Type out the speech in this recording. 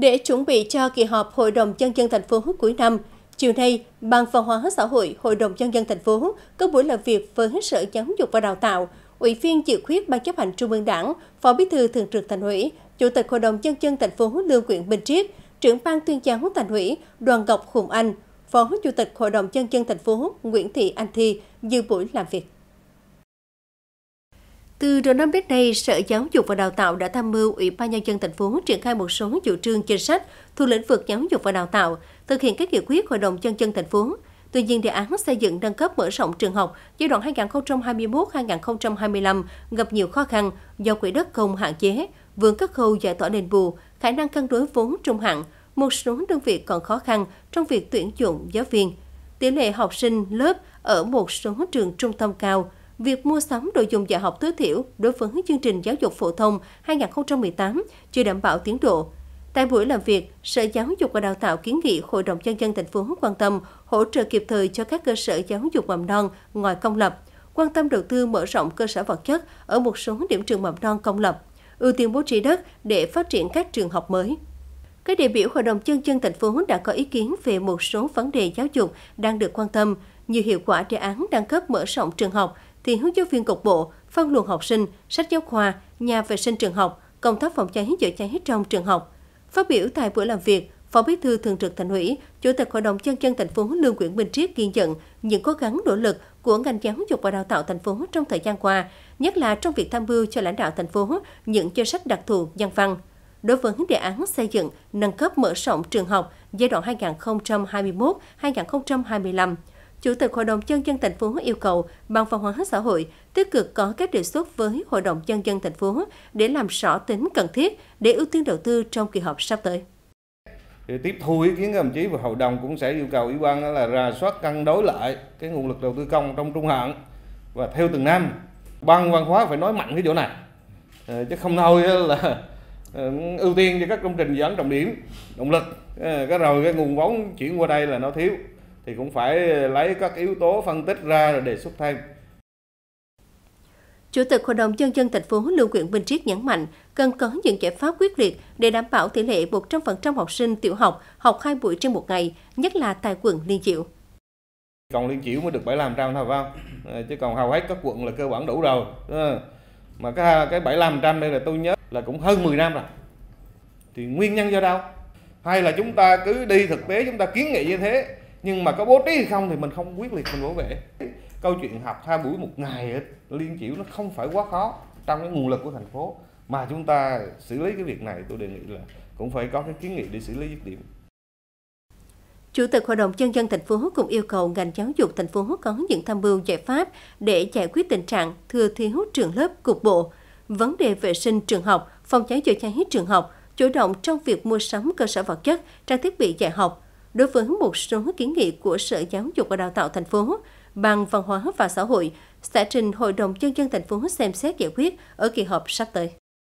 Để chuẩn bị cho kỳ họp Hội đồng Nhân dân thành phố cuối năm, chiều nay, Ban Văn hóa xã hội Hội đồng Nhân dân thành phố có buổi làm việc với Sở Giáo dục và Đào tạo, Ủy viên dự khuyết Ban chấp hành Trung ương Đảng, Phó Bí thư Thường trực Thành ủy, Chủ tịch Hội đồng Nhân dân thành phố Lương Quyện Bình Triết, trưởng ban tuyên giáo Thành ủy Đoàn Ngọc Hùng Anh, Phó Chủ tịch Hội đồng Nhân dân thành phố Nguyễn Thị Anh Thi dự buổi làm việc. Từ đầu năm đến nay, Sở Giáo dục và Đào tạo đã tham mưu Ủy ban Nhân dân thành phố triển khai một số chủ trương chính sách thuộc lĩnh vực giáo dục và đào tạo, thực hiện các nghị quyết Hội đồng Nhân dân thành phố. Tuy nhiên, đề án xây dựng nâng cấp mở rộng trường học giai đoạn 2021-2025 gặp nhiều khó khăn do quỹ đất không hạn chế, vướng các khâu giải tỏa đền bù, khả năng cân đối vốn trung hạn, một số đơn vị còn khó khăn trong việc tuyển dụng giáo viên. Tỷ lệ học sinh lớp ở một số trường trung tâm cao, việc mua sắm đồ dùng dạy học tối thiểu đối với chương trình giáo dục phổ thông 2018 chưa đảm bảo tiến độ. Tại buổi làm việc, Sở Giáo dục và Đào tạo kiến nghị Hội đồng nhân dân thành phố quan tâm hỗ trợ kịp thời cho các cơ sở giáo dục mầm non ngoài công lập, quan tâm đầu tư mở rộng cơ sở vật chất ở một số điểm trường mầm non công lập, ưu tiên bố trí đất để phát triển các trường học mới. Các đại biểu Hội đồng Nhân dân thành phố đã có ý kiến về một số vấn đề giáo dục đang được quan tâm, như hiệu quả đề án đăng cấp mở rộng trường học, thì hướng giáo viên cục bộ, phân luồng học sinh, sách giáo khoa, nhà vệ sinh trường học, công tác phòng cháy chữa cháy trong trường học. Phát biểu tại buổi làm việc, Phó Bí thư Thường trực Thành ủy, Chủ tịch Hội đồng nhân dân thành phố Lương Nguyễn Bình Triết ghi nhận những cố gắng nỗ lực của ngành giáo dục và đào tạo thành phố trong thời gian qua, nhất là trong việc tham mưu cho lãnh đạo thành phố những chính sách đặc thù dân văn. Đối với đề án xây dựng nâng cấp mở rộng trường học giai đoạn 2021-2025, Chủ tịch Hội đồng Nhân dân thành phố yêu cầu Ban văn hóa xã hội tích cực có các đề xuất với Hội đồng Nhân dân thành phố để làm rõ tính cần thiết để ưu tiên đầu tư trong kỳ họp sắp tới. Để tiếp thu ý kiến các đồng chí và hội đồng cũng sẽ yêu cầu ủy ban là rà soát cân đối lại cái nguồn lực đầu tư công trong trung hạn và theo từng năm ban văn hóa phải nói mạnh cái chỗ này ờ, chứ không thôi là ờ, ưu tiên cho các công trình dự án trọng điểm động lực ờ, cái rồi cái nguồn vốn chuyển qua đây là nó thiếu thì cũng phải lấy các yếu tố phân tích ra rồi đề xuất thêm. Chủ tịch Hội đồng Nhân dân thành phố Lưu Quyện Bình Triết nhấn mạnh cần có những giải pháp quyết liệt để đảm bảo tỷ lệ 100% học sinh tiểu học học hai buổi trên một ngày, nhất là tại quận Liên Chiểu. Còn Liên Chiểu mới được 75% thôi phải không? Ờ, chứ còn hầu hết các quận là cơ bản đủ rồi. Ờ, mà cái cái 75% đây là tôi nhớ là cũng hơn 10 năm rồi. Thì nguyên nhân do đâu? Hay là chúng ta cứ đi thực tế chúng ta kiến nghị như thế nhưng mà có bố trí hay không thì mình không quyết liệt mình bảo vệ câu chuyện học hai buổi một ngày liên chiểu nó không phải quá khó trong cái nguồn lực của thành phố mà chúng ta xử lý cái việc này tôi đề nghị là cũng phải có cái kiến nghị để xử lý dứt điểm Chủ tịch Hội đồng Nhân dân thành phố cũng yêu cầu ngành giáo dục thành phố có những tham mưu giải pháp để giải quyết tình trạng thừa thiếu trường lớp cục bộ, vấn đề vệ sinh trường học, phòng cháy chữa cháy trường học, chủ động trong việc mua sắm cơ sở vật chất, trang thiết bị dạy học, đối với một số kiến nghị của Sở Giáo dục và Đào tạo thành phố, Ban Văn hóa và Xã hội sẽ trình Hội đồng Nhân dân thành phố xem xét giải quyết ở kỳ họp sắp tới.